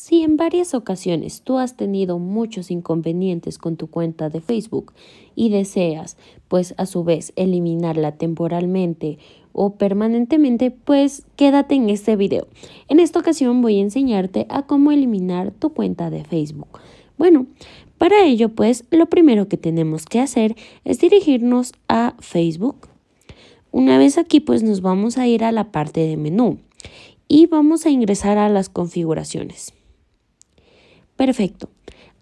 Si en varias ocasiones tú has tenido muchos inconvenientes con tu cuenta de Facebook y deseas, pues a su vez, eliminarla temporalmente o permanentemente, pues quédate en este video. En esta ocasión voy a enseñarte a cómo eliminar tu cuenta de Facebook. Bueno, para ello, pues lo primero que tenemos que hacer es dirigirnos a Facebook. Una vez aquí, pues nos vamos a ir a la parte de menú y vamos a ingresar a las configuraciones. Perfecto.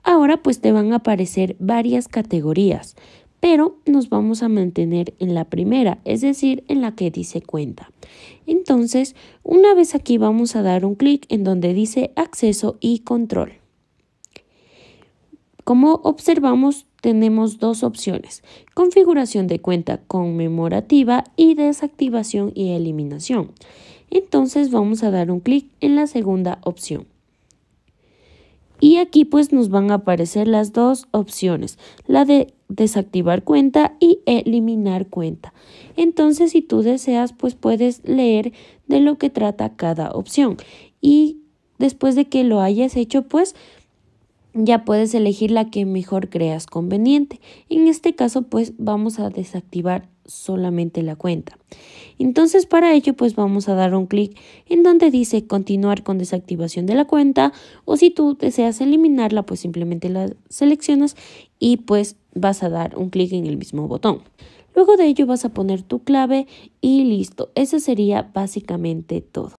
Ahora pues te van a aparecer varias categorías, pero nos vamos a mantener en la primera, es decir, en la que dice cuenta. Entonces, una vez aquí vamos a dar un clic en donde dice acceso y control. Como observamos, tenemos dos opciones, configuración de cuenta conmemorativa y desactivación y eliminación. Entonces vamos a dar un clic en la segunda opción. Y aquí pues nos van a aparecer las dos opciones, la de desactivar cuenta y eliminar cuenta. Entonces, si tú deseas, pues puedes leer de lo que trata cada opción. Y después de que lo hayas hecho, pues ya puedes elegir la que mejor creas conveniente. En este caso, pues vamos a desactivar solamente la cuenta. Entonces para ello pues vamos a dar un clic en donde dice continuar con desactivación de la cuenta o si tú deseas eliminarla pues simplemente la seleccionas y pues vas a dar un clic en el mismo botón. Luego de ello vas a poner tu clave y listo. Eso sería básicamente todo.